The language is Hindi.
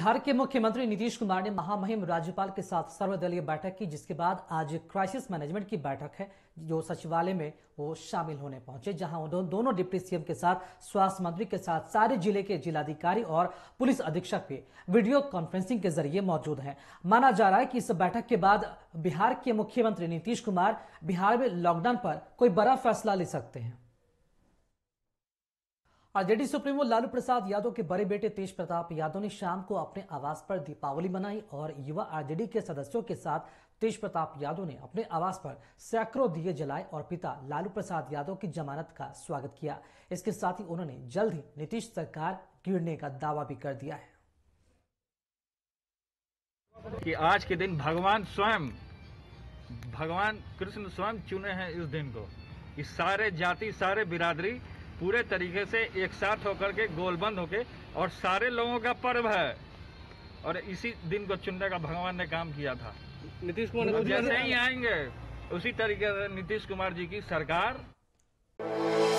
बिहार के मुख्यमंत्री नीतीश कुमार ने महामहिम राज्यपाल के साथ सर्वदलीय बैठक की जिसके बाद आज क्राइसिस मैनेजमेंट की बैठक है जो सचिवालय में वो शामिल होने पहुंचे जहां उन्होंने दोनों डिप्टी सीएम के साथ स्वास्थ्य मंत्री के साथ सारे जिले के जिलाधिकारी और पुलिस अधीक्षक भी वीडियो कॉन्फ्रेंसिंग के जरिए मौजूद हैं माना जा रहा है कि इस बैठक के बाद बिहार के मुख्यमंत्री नीतीश कुमार बिहार में लॉकडाउन पर कोई बड़ा फैसला ले सकते हैं आरजेडी सुप्रीमो लालू प्रसाद यादव के बड़े बेटे तेज प्रताप यादव ने शाम को अपने आवास पर दीपावली मनाई और युवा आरजेडी के सदस्यों के साथ तेज प्रताप यादव ने अपने आवास पर सैकड़ों दिए जलाए और पिता लालू प्रसाद यादव की जमानत का स्वागत किया इसके साथ ही उन्होंने जल्द ही नीतीश सरकार गिरने का दावा भी कर दिया है कि आज के दिन भगवान स्वयं भगवान कृष्ण स्वयं चुने हैं इस दिन को इस सारे जाति सारे बिरादरी पूरे तरीके से एक साथ होकर के गोलबंद होके और सारे लोगों का पर्व है और इसी दिन को चुनने का भगवान ने काम किया था नीतीश कुमार जैसे ही आएंगे उसी तरीके से नीतीश कुमार जी की सरकार